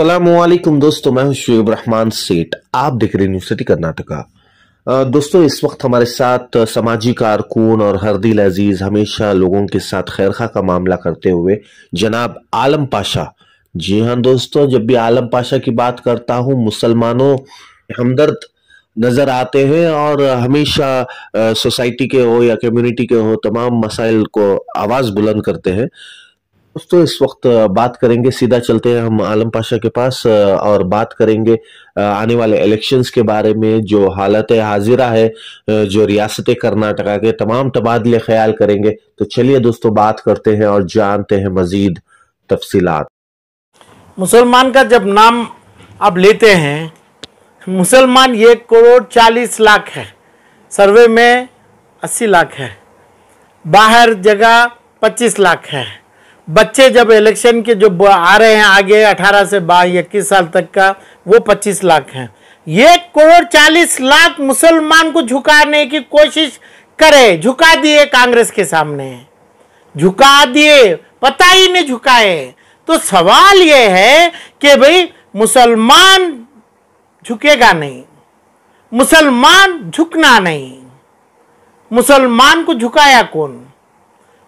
असलम दोस्तों मैं हूं शुब रहमान सेठ आप देख रहे न्यूज सिटी कर्नाटका दोस्तों इस वक्त हमारे साथ समाजी कारकुन और हरदिल अजीज हमेशा लोगों के साथ खैरखा का मामला करते हुए जनाब आलम पाशा जी हाँ दोस्तों जब भी आलम पाशा की बात करता हूँ मुसलमानों हमदर्द नजर आते हैं और हमेशा सोसाइटी के हो या कम्युनिटी के हो तमाम मसाइल को आवाज बुलंद करते हैं दोस्तों इस वक्त बात करेंगे सीधा चलते हैं हम आलम पाशा के पास और बात करेंगे आने वाले इलेक्शंस के बारे में जो हालत हाजिरा है जो रियासत कर्नाटका के तमाम तबादले ख्याल करेंगे तो चलिए दोस्तों बात करते हैं और जानते हैं मजीद तफसी मुसलमान का जब नाम आप लेते हैं मुसलमान ये करोड़ चालीस लाख है सर्वे में अस्सी लाख है बाहर जगह पच्चीस लाख है बच्चे जब इलेक्शन के जो आ रहे हैं आगे 18 से बाईस इक्कीस साल तक का वो 25 लाख हैं ये करोड़ 40 लाख मुसलमान को झुकाने की कोशिश करे झुका दिए कांग्रेस के सामने झुका दिए पता ही नहीं झुकाए तो सवाल ये है कि भाई मुसलमान झुकेगा नहीं मुसलमान झुकना नहीं मुसलमान को झुकाया कौन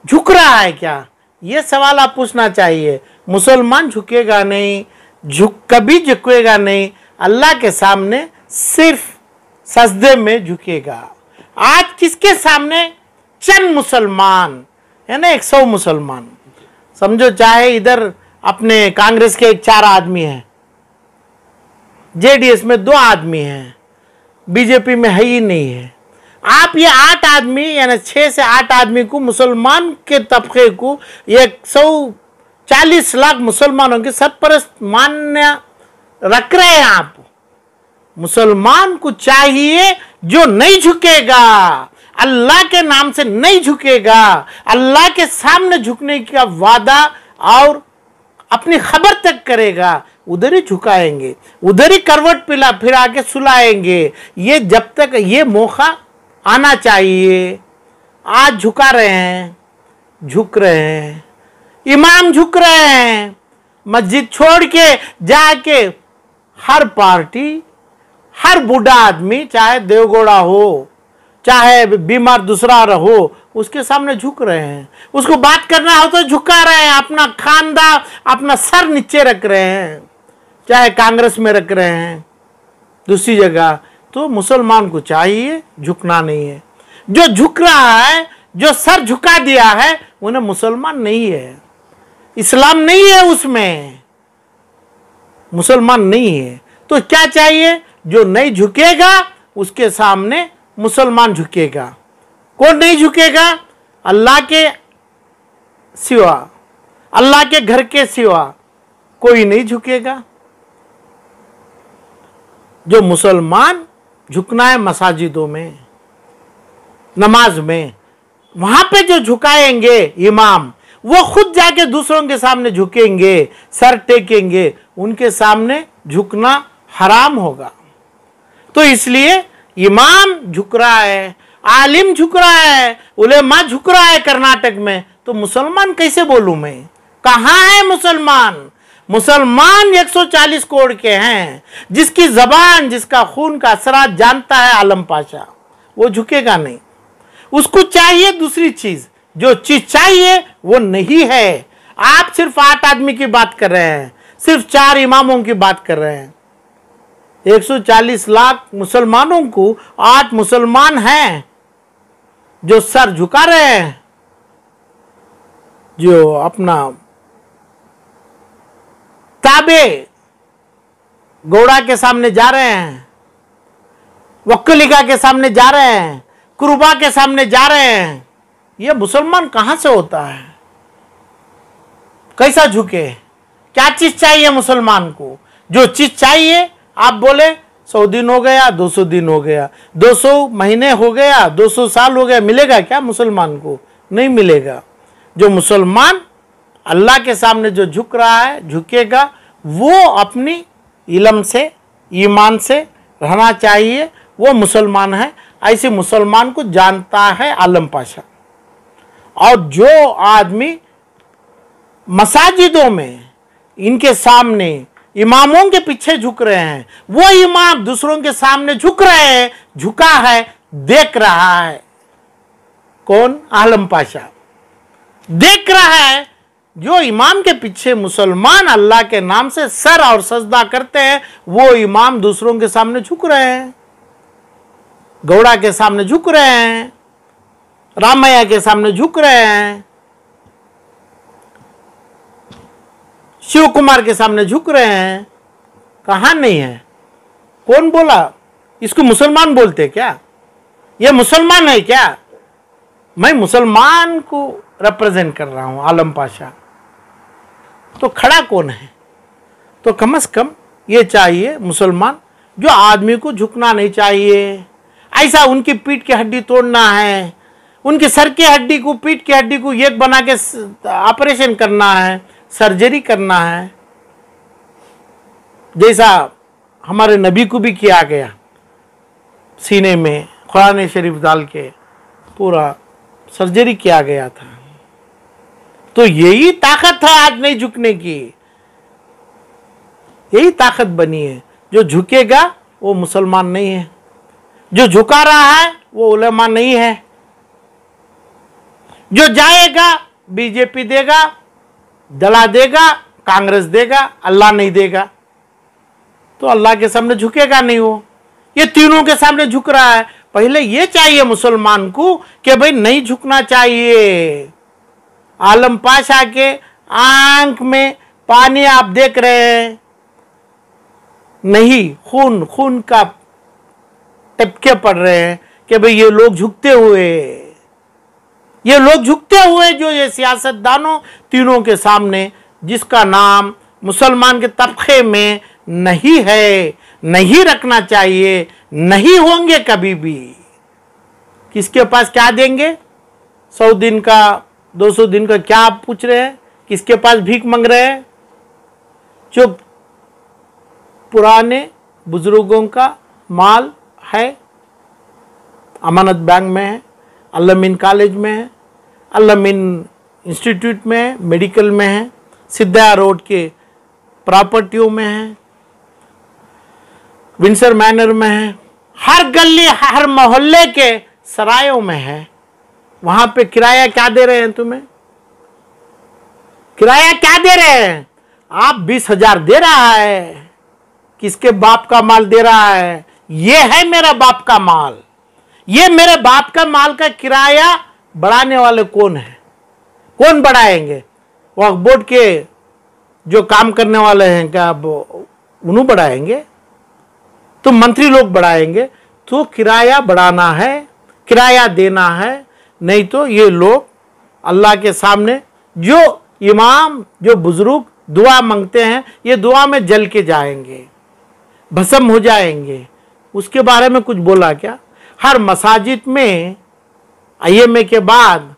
झुक रहा है क्या ये सवाल आप पूछना चाहिए मुसलमान झुकेगा नहीं झुक कभी झुकेगा नहीं अल्लाह के सामने सिर्फ सजदे में झुकेगा आज किसके सामने चंद मुसलमान है ना एक सौ मुसलमान समझो चाहे इधर अपने कांग्रेस के एक चार आदमी हैं जेडीएस में दो आदमी हैं बीजेपी में है ही नहीं है आप ये आठ आदमी यानी छः से आठ आदमी को मुसलमान के तबके को एक सौ चालीस लाख मुसलमानों की सरपरस्त मान्य रख रहे हैं आप मुसलमान को चाहिए जो नहीं झुकेगा अल्लाह के नाम से नहीं झुकेगा अल्लाह के सामने झुकने का वादा और अपनी खबर तक करेगा उधर ही झुकाएंगे उधर ही करवट पिला फिर आके सुलाएंगे ये जब तक ये मौका आना चाहिए आज झुका रहे हैं झुक रहे हैं इमाम झुक रहे हैं मस्जिद छोड़ के जाके हर पार्टी हर बूढ़ा आदमी चाहे देवगोड़ा हो चाहे बीमार दूसरा रहो उसके सामने झुक रहे हैं उसको बात करना हो तो झुका रहे हैं अपना खानदान अपना सर नीचे रख रहे हैं चाहे कांग्रेस में रख रहे हैं दूसरी जगह तो मुसलमान को चाहिए झुकना नहीं है जो झुक रहा है जो सर झुका दिया है उन्हें मुसलमान नहीं है इस्लाम नहीं है उसमें मुसलमान नहीं है तो क्या चाहिए जो नहीं झुकेगा उसके सामने मुसलमान झुकेगा कौन नहीं झुकेगा अल्लाह के सिवा अल्लाह के घर के सिवा कोई नहीं झुकेगा जो मुसलमान झुकना है मसाजिदों में नमाज में वहां पे जो झुकाएंगे इमाम वो खुद जाके दूसरों के सामने झुकेंगे सर टेकेंगे उनके सामने झुकना हराम होगा तो इसलिए इमाम झुक रहा है आलिम झुक रहा है उलेमा झुक रहा है कर्नाटक में तो मुसलमान कैसे बोलूं मैं कहाँ है मुसलमान मुसलमान 140 करोड़ के हैं जिसकी जबान जिसका खून का असरा जानता है आलम पाशा वो झुकेगा नहीं उसको चाहिए दूसरी चीज जो चीज चाहिए वो नहीं है आप सिर्फ आठ आदमी की बात कर रहे हैं सिर्फ चार इमामों की बात कर रहे हैं 140 लाख मुसलमानों को आठ मुसलमान हैं जो सर झुका रहे हैं जो अपना ताबे गौड़ा के सामने जा रहे हैं वक्लिका के सामने जा रहे हैं कुरुबा के सामने जा रहे हैं ये मुसलमान कहाँ से होता है कैसा झुके क्या चीज़ चाहिए मुसलमान को जो चीज़ चाहिए आप बोले सौ दिन हो गया दो सौ दिन हो गया दो सौ महीने हो गया दो सौ साल हो गया मिलेगा क्या मुसलमान को नहीं मिलेगा जो मुसलमान अल्लाह के सामने जो झुक रहा है झुकेगा वो अपनी इलम से ईमान से रहना चाहिए वो मुसलमान है ऐसे मुसलमान को जानता है आलम पाशा और जो आदमी मसाजिदों में इनके सामने इमामों के पीछे झुक रहे हैं वो इमाम दूसरों के सामने झुक रहे हैं झुका है देख रहा है कौन आलम पाशा देख रहा है जो इमाम के पीछे मुसलमान अल्लाह के नाम से सर और सजदा करते हैं वो इमाम दूसरों के सामने झुक रहे हैं गौड़ा के सामने झुक रहे हैं रामैया के सामने झुक रहे हैं शिव कुमार के सामने झुक रहे हैं कहा नहीं है कौन बोला इसको मुसलमान बोलते क्या ये मुसलमान है क्या मैं मुसलमान को रिप्रेजेंट कर रहा हूँ आलम पाशा तो खड़ा कौन है तो कम से कम ये चाहिए मुसलमान जो आदमी को झुकना नहीं चाहिए ऐसा उनकी पीठ की हड्डी तोड़ना है उनके सर की हड्डी को पीठ की हड्डी को एक बना के ऑपरेशन करना है सर्जरी करना है जैसा हमारे नबी को भी किया गया सीने में कुरान शरीफ डाल के पूरा सर्जरी किया गया था तो यही ताकत था आज नहीं झुकने की यही ताकत बनी है जो झुकेगा वो मुसलमान नहीं है जो झुका रहा है वो उलेमा नहीं है जो जाएगा बीजेपी देगा दला देगा कांग्रेस देगा अल्लाह नहीं देगा तो अल्लाह के सामने झुकेगा नहीं वो ये तीनों के सामने झुक रहा है पहले ये चाहिए मुसलमान को कि भाई नहीं झुकना चाहिए आलम पाशा के आंख में पानी आप देख रहे हैं नहीं खून खून का टपके पड़ रहे हैं कि भाई ये लोग झुकते हुए ये लोग झुकते हुए जो ये सियासतदानों तीनों के सामने जिसका नाम मुसलमान के तबके में नहीं है नहीं रखना चाहिए नहीं होंगे कभी भी किसके पास क्या देंगे सऊदीन का 200 दिन का क्या आप पूछ रहे हैं किसके पास भीख मांग रहे हैं जो पुराने बुजुर्गों का माल है अमानत बैंक में है अलमिन कॉलेज में है अलमिन इंस्टीट्यूट में है मेडिकल में है सिद्धा रोड के प्रॉपर्टियों में है विंसर मैनर में है हर गली हर मोहल्ले के सरायों में है वहां पे किराया क्या दे रहे हैं तुम्हें किराया क्या दे रहे हैं आप बीस हजार दे रहा है किसके बाप का माल दे रहा है ये है मेरा बाप का माल ये मेरे बाप का माल का किराया बढ़ाने वाले कौन है कौन बढ़ाएंगे वक्फ बोर्ड के जो काम करने वाले हैं क्या उन्हों बढ़ाएंगे तो मंत्री लोग बढ़ाएंगे तो किराया बढ़ाना है किराया देना है नहीं तो ये लोग अल्लाह के सामने जो इमाम जो बुज़ुर्ग दुआ मांगते हैं ये दुआ में जल के जाएंगे भस्म हो जाएंगे उसके बारे में कुछ बोला क्या हर मसाजिद में आईएमए के बाद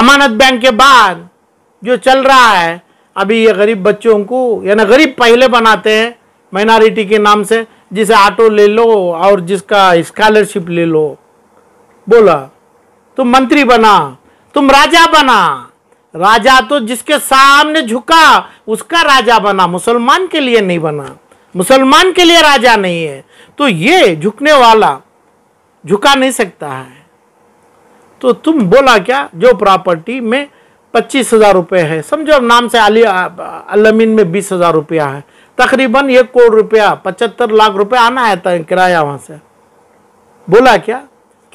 अमानत बैंक के बाद जो चल रहा है अभी ये गरीब बच्चों को यानी गरीब पहले बनाते हैं माइनॉरिटी के नाम से जिसे ऑटो ले लो और जिसका स्कॉलरशिप ले लो बोला तुम मंत्री बना तुम राजा बना राजा तो जिसके सामने झुका उसका राजा बना मुसलमान के लिए नहीं बना मुसलमान के लिए राजा नहीं है तो ये झुकने वाला झुका नहीं सकता है तो तुम बोला क्या जो प्रॉपर्टी में पच्चीस हज़ार रुपये है समझो नाम से अली अलमीन में बीस हज़ार रुपया है तकरीबन एक करोड़ रुपया पचहत्तर लाख रुपया आना है किराया वहां से बोला क्या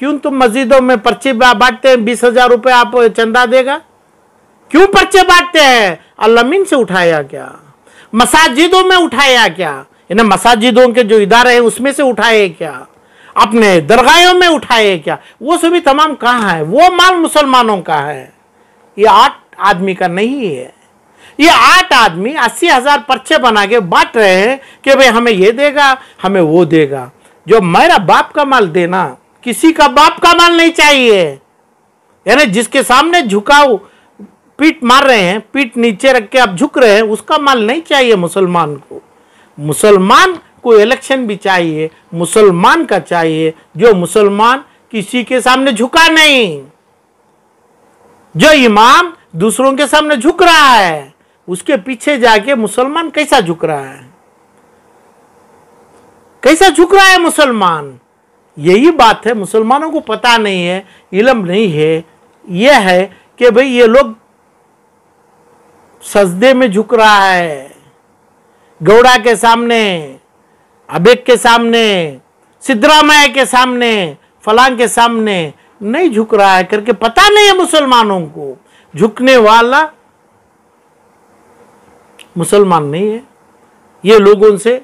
क्यों तुम मस्जिदों में पर्चे बांटते हैं बीस हजार रुपये आप चंदा देगा क्यों पर्चे बांटते हैं अलमीन से उठाया क्या मसाजिदों में उठाया क्या इन्हें मसाजिदों के जो इदारे हैं उसमें से उठाए क्या अपने दरगाहों में उठाए क्या वो सभी तमाम कहाँ है वो माल मुसलमानों का है ये आठ आदमी का नहीं है ये आठ आदमी अस्सी हजार पर्चे बना के बांट रहे हैं कि भाई हमें ये देगा हमें वो देगा जो मेरा बाप का माल देना किसी का बाप का माल नहीं चाहिए यानी जिसके सामने झुकाओ पीठ मार रहे हैं पीठ नीचे रख के आप झुक रहे हैं उसका माल नहीं चाहिए मुसलमान को मुसलमान को इलेक्शन भी चाहिए मुसलमान का चाहिए जो मुसलमान किसी के सामने झुका नहीं जो इमाम दूसरों के सामने झुक रहा है उसके पीछे जाके मुसलमान कैसा झुक रहा है कैसा झुक रहा है मुसलमान यही बात है मुसलमानों को पता नहीं है इलम नहीं है यह है कि भाई ये लोग सजदे में झुक रहा है गौड़ा के सामने अबेक के सामने माया के सामने फलांग के सामने नहीं झुक रहा है करके पता नहीं है मुसलमानों को झुकने वाला मुसलमान नहीं है ये लोगों से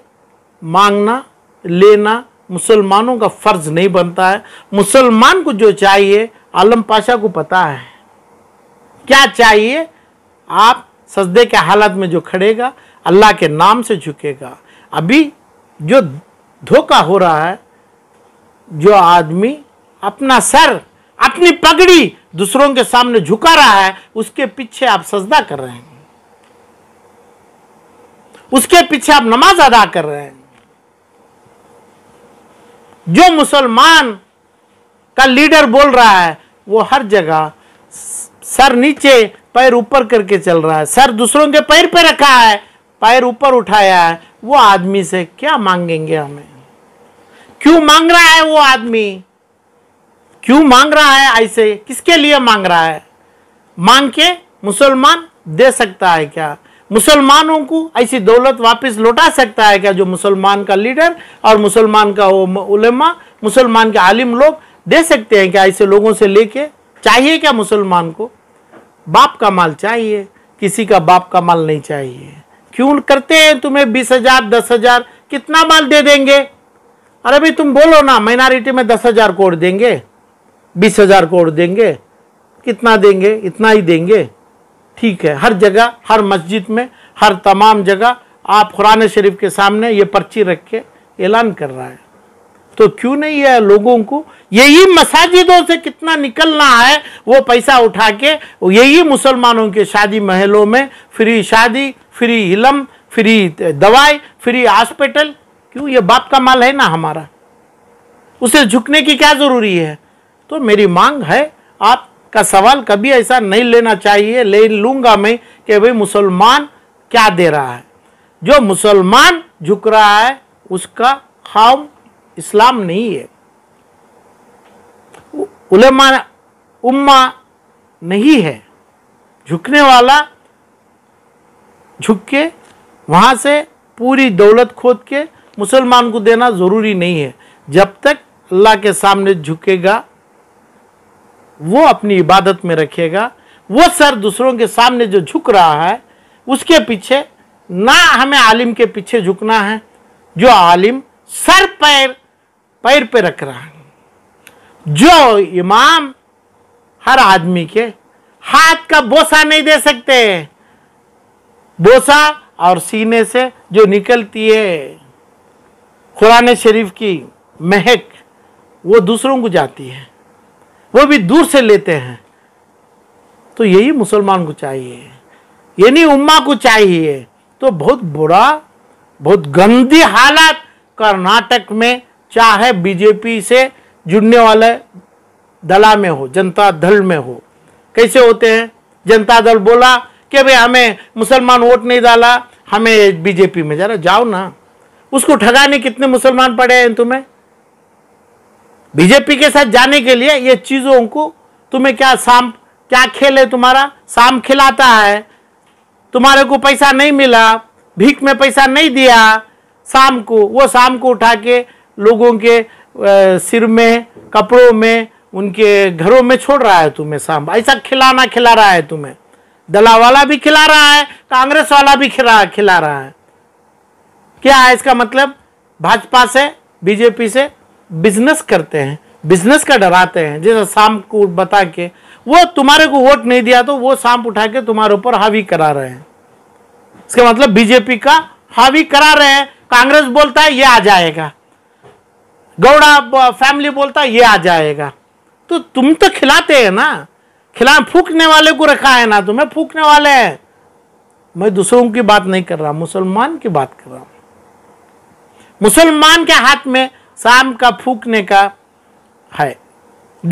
मांगना लेना मुसलमानों का फर्ज नहीं बनता है मुसलमान को जो चाहिए आलम पाशा को पता है क्या चाहिए आप सजदे के हालत में जो खड़ेगा अल्लाह के नाम से झुकेगा अभी जो धोखा हो रहा है जो आदमी अपना सर अपनी पगड़ी दूसरों के सामने झुका रहा है उसके पीछे आप सजदा कर रहे हैं उसके पीछे आप नमाज अदा कर रहे हैं जो मुसलमान का लीडर बोल रहा है वो हर जगह सर नीचे पैर ऊपर करके चल रहा है सर दूसरों के पैर पे रखा है पैर ऊपर उठाया है वो आदमी से क्या मांगेंगे हमें क्यों मांग रहा है वो आदमी क्यों मांग रहा है ऐसे किसके लिए मांग रहा है मांग के मुसलमान दे सकता है क्या मुसलमानों को ऐसी दौलत वापस लौटा सकता है क्या जो मुसलमान का लीडर और मुसलमान का वो उलमा मुसलमान के आलिम लोग दे सकते हैं क्या ऐसे लोगों से लेके चाहिए क्या मुसलमान को बाप का माल चाहिए किसी का बाप का माल नहीं चाहिए क्यों करते हैं तुम्हें बीस हजार दस हजार कितना माल दे देंगे अरे भाई तुम बोलो ना माइनॉरिटी में दस हजार कोड देंगे बीस हजार कोड देंगे कितना देंगे इतना ही देंगे ठीक है हर जगह हर मस्जिद में हर तमाम जगह आप कुरान शरीफ के सामने ये पर्ची रख के ऐलान कर रहा है तो क्यों नहीं है लोगों को यही मसाजिदों से कितना निकलना है वो पैसा उठा के यही मुसलमानों के शादी महलों में फ्री शादी फ्री इलम फ्री दवाई फ्री हॉस्पिटल क्यों ये बाप का माल है ना हमारा उसे झुकने की क्या ज़रूरी है तो मेरी मांग है आप का सवाल कभी ऐसा नहीं लेना चाहिए ले लूँगा मैं कि भाई मुसलमान क्या दे रहा है जो मुसलमान झुक रहा है उसका खाम इस्लाम नहीं है उलेमा उम्मा नहीं है झुकने वाला झुक के वहाँ से पूरी दौलत खोद के मुसलमान को देना ज़रूरी नहीं है जब तक अल्लाह के सामने झुकेगा वो अपनी इबादत में रखेगा वो सर दूसरों के सामने जो झुक रहा है उसके पीछे ना हमें आलिम के पीछे झुकना है जो आलिम सर पैर पैर पे रख रहा है जो इमाम हर आदमी के हाथ का बोसा नहीं दे सकते बोसा और सीने से जो निकलती है कुरान शरीफ की महक वो दूसरों को जाती है वो भी दूर से लेते हैं तो यही मुसलमान को चाहिए यानी उम्मा को चाहिए तो बहुत बुरा बहुत गंदी हालत कर्नाटक में चाहे बीजेपी से जुड़ने वाले दला में हो जनता दल में हो कैसे होते हैं जनता दल बोला कि भाई हमें मुसलमान वोट नहीं डाला हमें बीजेपी में जरा जाओ ना उसको ठगाने कितने मुसलमान पड़े हैं तुम्हें बीजेपी के साथ जाने के लिए ये चीज़ों को तुम्हें क्या शाम क्या खेल है तुम्हारा शाम खिलाता है तुम्हारे को पैसा नहीं मिला भीख में पैसा नहीं दिया शाम को वो शाम को उठा के लोगों के सिर में कपड़ों में उनके घरों में छोड़ रहा है तुम्हें शाम ऐसा खिलाना खिला रहा है तुम्हें दला वाला भी खिला रहा है कांग्रेस वाला भी खिला खिला रहा है क्या है इसका मतलब भाजपा से बीजेपी से बिजनेस करते हैं बिजनेस का डराते हैं जैसे सांप को बता के वो तुम्हारे को वोट नहीं दिया तो वो सांप उठा के तुम्हारे ऊपर हावी करा रहे हैं इसका मतलब बीजेपी का हावी करा रहे हैं कांग्रेस बोलता है ये आ जाएगा गौड़ा फैमिली बोलता है ये आ जाएगा तो तुम तो खिलाते हैं ना खिला फूकने वाले को रखा है ना तुम्हें फूकने वाले हैं मैं दूसरों की बात नहीं कर रहा मुसलमान की बात कर रहा हूं मुसलमान के हाथ में शाम का फूकने का है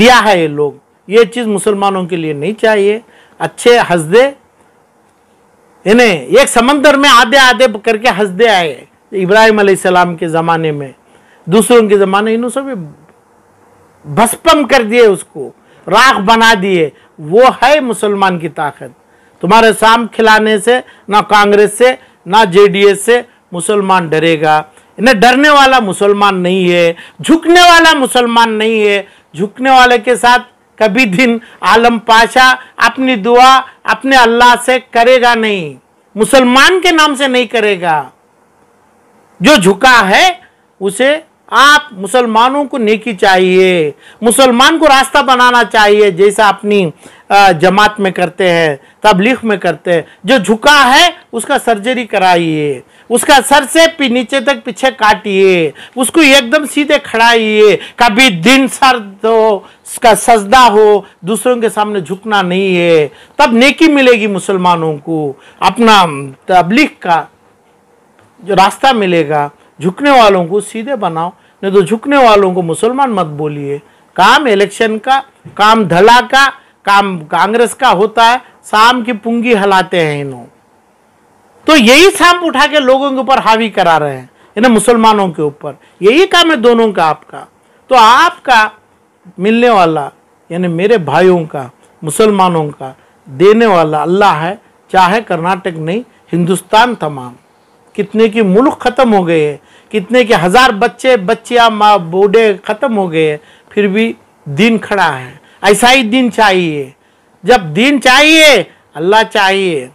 दिया है ये लोग ये चीज़ मुसलमानों के लिए नहीं चाहिए अच्छे हंसदे इन्हें एक समंदर में आधे आधे करके हंसदे आए इब्राहिम सलाम के ज़माने में दूसरों के ज़माने इन सब भस्पम कर दिए उसको राख बना दिए वो है मुसलमान की ताकत तुम्हारे शाम खिलाने से ना कांग्रेस से ना जेडीएस से मुसलमान डरेगा इन्हें डरने वाला मुसलमान नहीं है झुकने वाला मुसलमान नहीं है झुकने वाले के साथ कभी दिन आलम पाशा अपनी दुआ अपने अल्लाह से करेगा नहीं मुसलमान के नाम से नहीं करेगा जो झुका है उसे आप मुसलमानों को नेकी चाहिए मुसलमान को रास्ता बनाना चाहिए जैसा अपनी जमात में करते हैं तबलीग में करते हैं जो झुका है उसका सर्जरी कराइए उसका सर से नीचे तक पीछे काटिए उसको एकदम सीधे खड़ाइए कभी दिन सर दो उसका सजदा हो दूसरों के सामने झुकना नहीं है तब नेकी मिलेगी मुसलमानों को अपना तबलीग का जो रास्ता मिलेगा झुकने वालों को सीधे बनाओ नहीं तो झुकने वालों को मुसलमान मत बोलिए काम इलेक्शन का काम धला का काम कांग्रेस का होता है शाम की पुंगी हलाते हैं इन्हों तो यही सांप उठा के लोगों के ऊपर हावी करा रहे हैं यानी मुसलमानों के ऊपर यही काम है दोनों का आपका तो आपका मिलने वाला यानी मेरे भाइयों का मुसलमानों का देने वाला अल्लाह है चाहे कर्नाटक नहीं हिंदुस्तान तमाम कितने की मुल्क ख़त्म हो गए हैं कितने के हज़ार बच्चे बच्चियाँ माँ बूढ़े ख़त्म हो गए हैं फिर भी दिन खड़ा है ऐसा ही दिन चाहिए जब दिन चाहिए अल्लाह चाहिए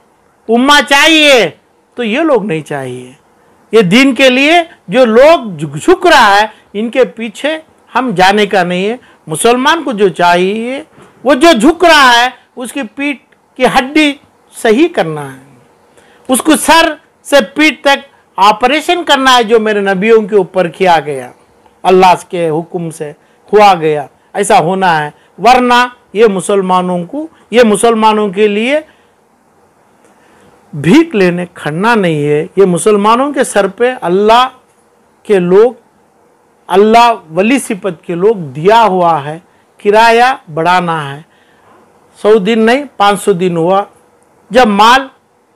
उम्मा चाहिए तो ये लोग नहीं चाहिए ये दिन के लिए जो लोग झुक रहा है इनके पीछे हम जाने का नहीं है मुसलमान को जो चाहिए वो जो झुक रहा है उसकी पीठ की हड्डी सही करना है उसको सर से पीठ तक ऑपरेशन करना है जो मेरे नबियों के ऊपर किया गया अल्लाह के हुक्म से हुआ गया ऐसा होना है वरना ये मुसलमानों को ये मुसलमानों के लिए भीख लेने खड़ना नहीं है ये मुसलमानों के सर पे अल्लाह के लोग अल्लाह वली सिपत के लोग दिया हुआ है किराया बढ़ाना है सौ दिन नहीं पाँच सौ दिन हुआ जब माल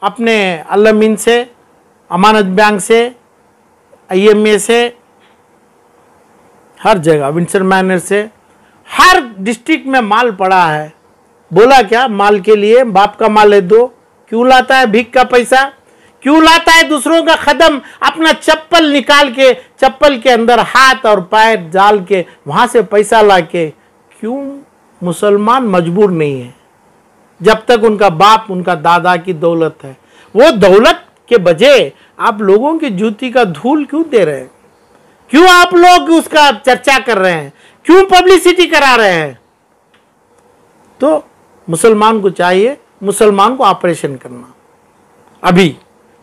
अपने अलमिन से अमानत बैंक से आईएमए से हर जगह विंसर मैनर से हर डिस्ट्रिक्ट में माल पड़ा है बोला क्या माल के लिए बाप का माल है दो क्यों लाता है भीख का पैसा क्यों लाता है दूसरों का कदम अपना चप्पल निकाल के चप्पल के अंदर हाथ और पैर डाल के वहां से पैसा ला के क्यों मुसलमान मजबूर नहीं है जब तक उनका बाप उनका दादा की दौलत है वो दौलत के बजे आप लोगों की जूती का धूल क्यों दे रहे हैं क्यों आप लोग उसका चर्चा कर रहे हैं क्यों पब्लिसिटी करा रहे हैं तो मुसलमान को चाहिए मुसलमान को ऑपरेशन करना अभी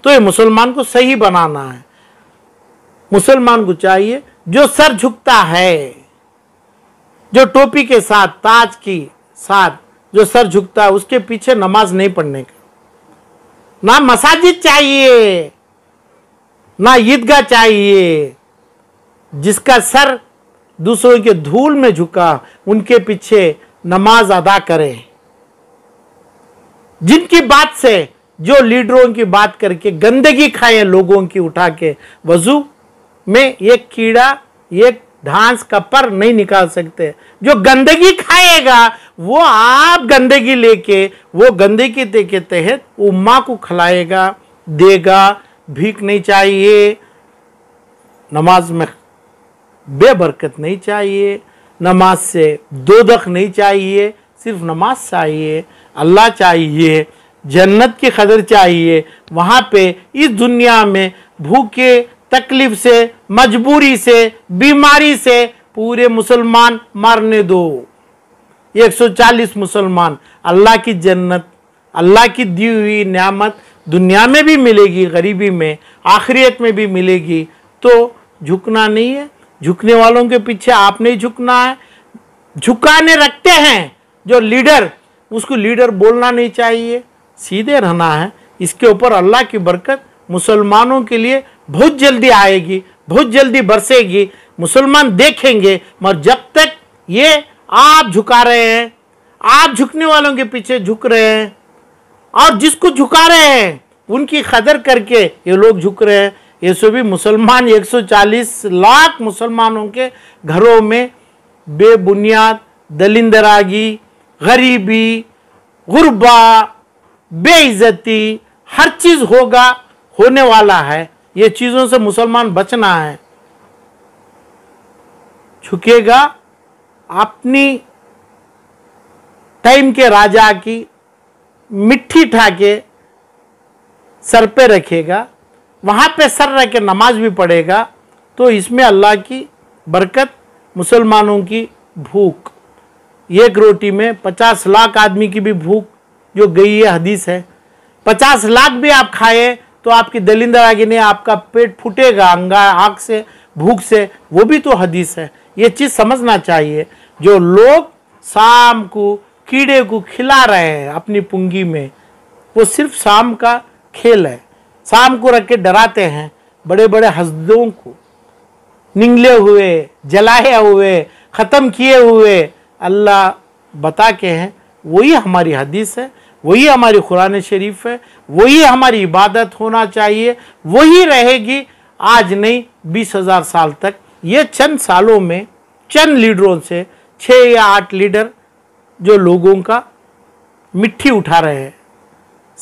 तो ये मुसलमान को सही बनाना है मुसलमान को चाहिए जो सर झुकता है जो टोपी के साथ ताज की साथ जो सर झुकता है उसके पीछे नमाज नहीं पढ़ने का ना मसाजिद चाहिए ना ईदगाह चाहिए जिसका सर दूसरों के धूल में झुका उनके पीछे नमाज अदा करें जिनकी बात से जो लीडरों की बात करके गंदगी खाए लोगों की उठा के वजू में एक कीड़ा एक धांस का पर नहीं निकाल सकते जो गंदगी खाएगा वो आप गंदगी लेके वो गंदगी दे के तहत उम्मा को खिलाएगा देगा भीख नहीं चाहिए नमाज में बेबरकत नहीं चाहिए नमाज से दो दख नहीं चाहिए सिर्फ नमाज चाहिए अल्लाह चाहिए जन्नत की कदर चाहिए वहाँ पे इस दुनिया में भूखे तकलीफ से मजबूरी से बीमारी से पूरे मुसलमान मरने दो 140 मुसलमान अल्लाह की जन्नत अल्लाह की दी हुई नियामत दुनिया में भी मिलेगी गरीबी में आखिरियत में भी मिलेगी तो झुकना नहीं है झुकने वालों के पीछे आपने ही झुकना है झुकाने रखते हैं जो लीडर उसको लीडर बोलना नहीं चाहिए सीधे रहना है इसके ऊपर अल्लाह की बरकत मुसलमानों के लिए बहुत जल्दी आएगी बहुत जल्दी बरसेगी मुसलमान देखेंगे मगर जब तक ये आप झुका रहे हैं आप झुकने वालों के पीछे झुक रहे हैं और जिसको झुका रहे हैं उनकी कदर करके ये लोग झुक रहे हैं ये सभी मुसलमान 140 लाख मुसलमानों के घरों में बेबुनियाद दलिंदरागी गरीबी गुरबा बेइज्जती हर चीज़ होगा होने वाला है ये चीज़ों से मुसलमान बचना है झुकेगा अपनी टाइम के राजा की मिट्टी ठा के सर पे रखेगा वहाँ पे सर रह के नमाज भी पढ़ेगा तो इसमें अल्लाह की बरकत मुसलमानों की भूख एक रोटी में पचास लाख आदमी की भी भूख जो गई है हदीस है पचास लाख भी आप खाए तो आपकी दलिंदर आगे नहीं आपका पेट फूटेगा अंगा आग से भूख से वो भी तो हदीस है ये चीज़ समझना चाहिए जो लोग शाम को कीड़े को खिला रहे हैं अपनी पुंगी में वो सिर्फ शाम का खेल है शाम को रख के डराते हैं बड़े बड़े हजदों को निंगले हुए जलाए हुए ख़त्म किए हुए अल्लाह बता के हैं वही हमारी हदीस है वही हमारी कुरान शरीफ है वही हमारी इबादत होना चाहिए वही रहेगी आज नहीं बीस हज़ार साल तक ये चंद सालों में चंद लीडरों से छः या आठ लीडर जो लोगों का मिट्टी उठा रहे हैं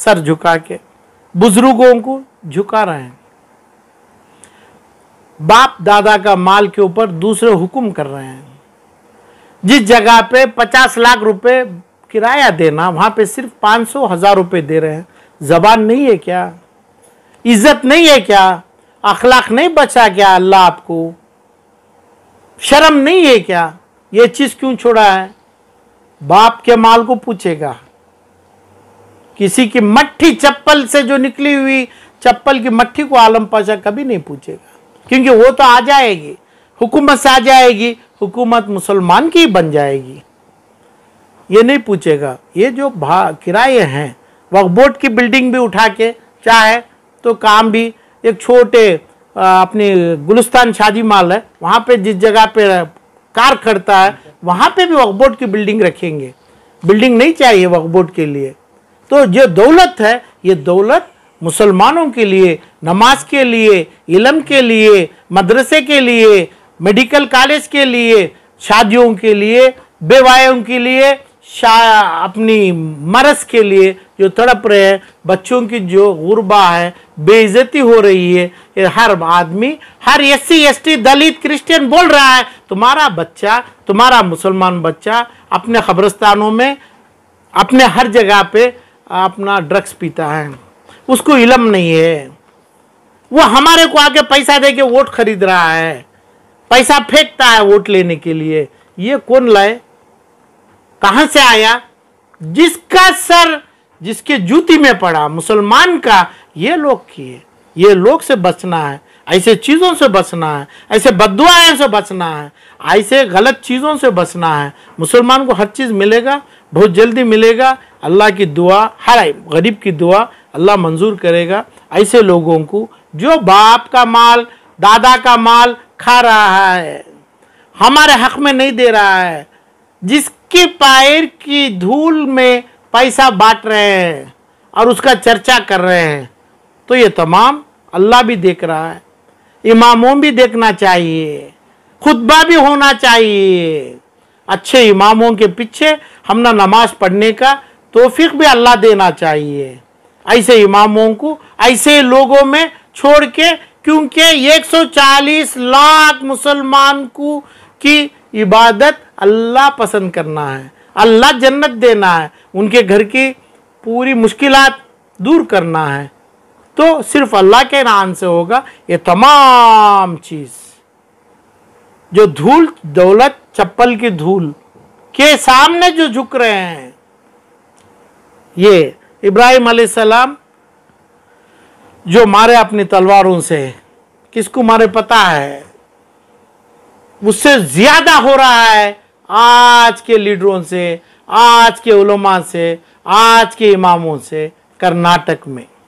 सर झुका के बुजुर्गों को झुका रहे हैं बाप दादा का माल के ऊपर दूसरे हुक्म कर रहे हैं जिस जगह पे पचास लाख रुपए किराया देना वहां पे सिर्फ पाँच सौ हज़ार रुपये दे रहे हैं ज़बान नहीं है क्या इज्जत नहीं है क्या अखलाक नहीं बचा क्या अल्लाह आपको शर्म नहीं है क्या ये चीज़ क्यों छोड़ा है बाप के माल को पूछेगा किसी की मट्ठी चप्पल से जो निकली हुई चप्पल की मट्ठी को आलम पाशा कभी नहीं पूछेगा क्योंकि वो तो आ जाएगी हुकूमत से आ जाएगी हुकूमत मुसलमान की बन जाएगी ये नहीं पूछेगा ये जो भा किराए हैं वक्फ बोर्ड की बिल्डिंग भी उठा के चाहे तो काम भी एक छोटे अपने गुलस्तान शादी माल है वहाँ पे जिस जगह पे कार खड़ता है वहाँ पे भी वक्फ बोर्ड की बिल्डिंग रखेंगे बिल्डिंग नहीं चाहिए वक्फ बोर्ड के लिए तो जो दौलत है ये दौलत मुसलमानों के लिए नमाज के लिए इलम के लिए मदरसे के लिए मेडिकल कॉलेज के लिए शादियों के लिए बेवायों के लिए अपनी मरस के लिए जो तड़प रहे हैं बच्चों की जो गुरबा है बेइज्जती हो रही है ये हर आदमी हर S C S T Dalit Christian बोल रहा है तुम्हारा बच्चा तुम्हारा मुसलमान बच्चा अपने खबरस्तानों में अपने हर जगह पे अपना ड्रग्स पीता है उसको इलम नहीं है वो हमारे को आके पैसा दे के वोट खरीद रहा है पैसा फेंकता है वोट लेने के लिए ये कौन लाए कहां से आया जिसका सर जिसके जूती में पड़ा मुसलमान का ये लोग किए ये लोग से बचना है ऐसे चीज़ों से बचना है ऐसे बदुआ से बचना है ऐसे गलत चीज़ों से बचना है मुसलमान को हर चीज़ मिलेगा बहुत जल्दी मिलेगा अल्लाह की दुआ हर गरीब की दुआ अल्लाह मंजूर करेगा ऐसे लोगों को जो बाप का माल दादा का माल खा रहा है हमारे हक में नहीं दे रहा है जिसके पैर की धूल में पैसा बांट रहे हैं और उसका चर्चा कर रहे हैं तो ये तमाम अल्लाह भी देख रहा है इमामों भी देखना चाहिए खुतबा भी होना चाहिए अच्छे इमामों के पीछे हमने नमाज पढ़ने का तोफीक भी अल्लाह देना चाहिए ऐसे इमामों को ऐसे लोगों में छोड़ के क्योंकि 140 लाख मुसलमान को की इबादत अल्लाह पसंद करना है अल्लाह जन्नत देना है उनके घर की पूरी मुश्किलात दूर करना है तो सिर्फ अल्लाह के नाम से होगा ये तमाम चीज़ जो धूल दौलत चप्पल की धूल के सामने जो झुक रहे हैं ये इब्राहिम सलाम जो मारे अपनी तलवारों से किसको मारे पता है उससे ज्यादा हो रहा है आज के लीडरों से आज के उलमा से आज के इमामों से कर्नाटक में